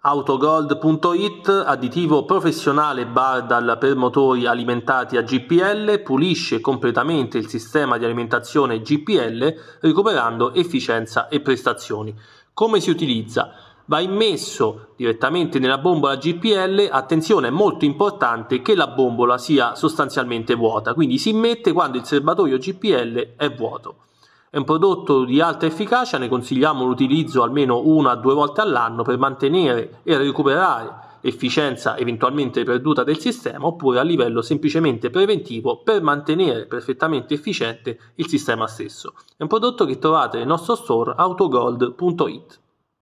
Autogold.it, additivo professionale Bardal per motori alimentati a GPL, pulisce completamente il sistema di alimentazione GPL recuperando efficienza e prestazioni. Come si utilizza? Va immesso direttamente nella bombola GPL, attenzione è molto importante che la bombola sia sostanzialmente vuota, quindi si immette quando il serbatoio GPL è vuoto. È un prodotto di alta efficacia, ne consigliamo l'utilizzo almeno una o due volte all'anno per mantenere e recuperare efficienza eventualmente perduta del sistema oppure a livello semplicemente preventivo per mantenere perfettamente efficiente il sistema stesso. È un prodotto che trovate nel nostro store autogold.it.